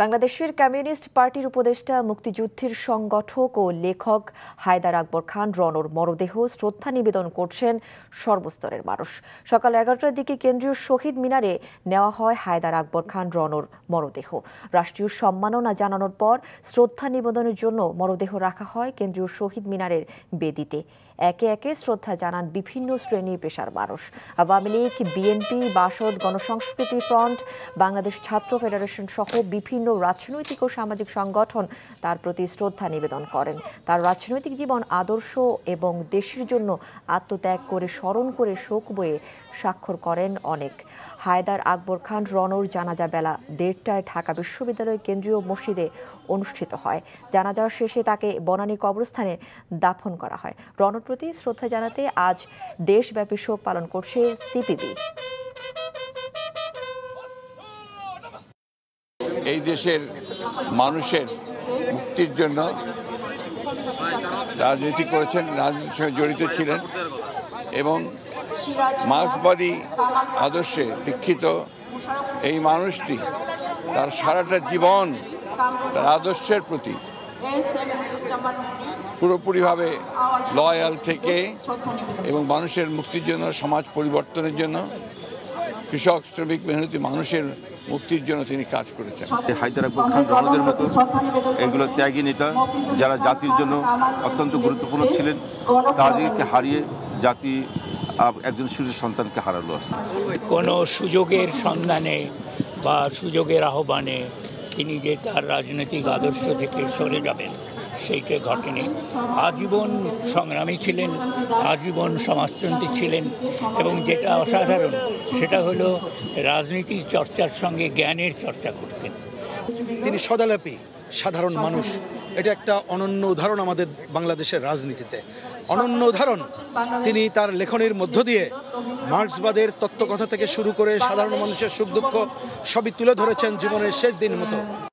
বাংলাদেশের কমিউনিস্ট পার্টির উপদেষ্টা মুক্তিযুদ্ধের সংগঠক ও লেখক হায়দার আকবর খান রনর মরদেহ শ্রদ্ধা নিবেদন করছেন সর্বস্তরের মানুষ সকাল এগারোটার দিকে কেন্দ্রীয় শহীদ মিনারে নেওয়া হয় হায়দার আকবর খান রনর মরদেহ রাষ্ট্রীয় সম্মাননা জানানোর পর শ্রদ্ধা নিবেদনের জন্য মরদেহ রাখা হয় কেন্দ্রীয় শহীদ মিনারের বেদিতে একে একে শ্রদ্ধা জানান বিভিন্ন শ্রেণী পেশার মানুষ আওয়ামী লীগ বিএনপি বাসদ গণসংস্কৃতি ফ্রন্ট বাংলাদেশ ছাত্র ফেডারেশন সহ বিভিন্ন বিভিন্ন রাজনৈতিক ও সামাজিক সংগঠন তার প্রতি শ্রদ্ধা নিবেদন করেন তার রাজনৈতিক জীবন আদর্শ এবং দেশের জন্য আত্মত্যাগ করে স্মরণ করে শোক বয়ে স্বাক্ষর করেন অনেক হায়দার আকবর খান রনর জানাজা বেলা দেড়টায় ঢাকা বিশ্ববিদ্যালয়ের কেন্দ্রীয় মসজিদে অনুষ্ঠিত হয় জানাজার শেষে তাকে বনানী কবরস্থানে দাফন করা হয় রনর প্রতি শ্রদ্ধা জানাতে আজ দেশব্যাপী শোক পালন করছে সিপিবি দেশের মানুষের মুক্তির জন্য রাজনীতি করেছেন রাজনীতির সঙ্গে জড়িত ছিলেন এবং মার্ক্সবাদী আদর্শে দীক্ষিত এই মানুষটি তার সারাটা জীবন তার আদর্শের প্রতি পুরোপুরিভাবে লয়াল থেকে এবং মানুষের মুক্তির জন্য সমাজ পরিবর্তনের জন্য কৃষক শ্রমিক মেহনতি মানুষের মুক্তির জন্য তিনি কাজ করেছেন হায়দার আকবর খান রণদের মতো এগুলো ত্যাগী নেতা যারা জাতির জন্য অত্যন্ত গুরুত্বপূর্ণ ছিলেন তাদেরকে হারিয়ে জাতি একজন সূর্যের সন্তানকে হারালো আছে কোনো সুযোগের সন্ধানে বা সুযোগের আহ্বানে তিনি যে তার রাজনৈতিক আদর্শ থেকে সরে যাবেন সেইটা ঘটেনি আজীবন সংগ্রামী ছিলেন আজীবন সমাজতন্ত্রী ছিলেন এবং যেটা অসাধারণ সেটা হলো রাজনীতির চর্চার সঙ্গে জ্ঞানের চর্চা করতেন তিনি সদালাপী সাধারণ মানুষ এটা একটা অনন্য উদাহরণ আমাদের বাংলাদেশের রাজনীতিতে অনন্য উদাহরণ তিনি তার লেখনের মধ্য দিয়ে মার্ক্সবাদের তত্ত্বকথা থেকে শুরু করে সাধারণ মানুষের সুখ দুঃখ সবই তুলে ধরেছেন জীবনের শেষ দিন মতো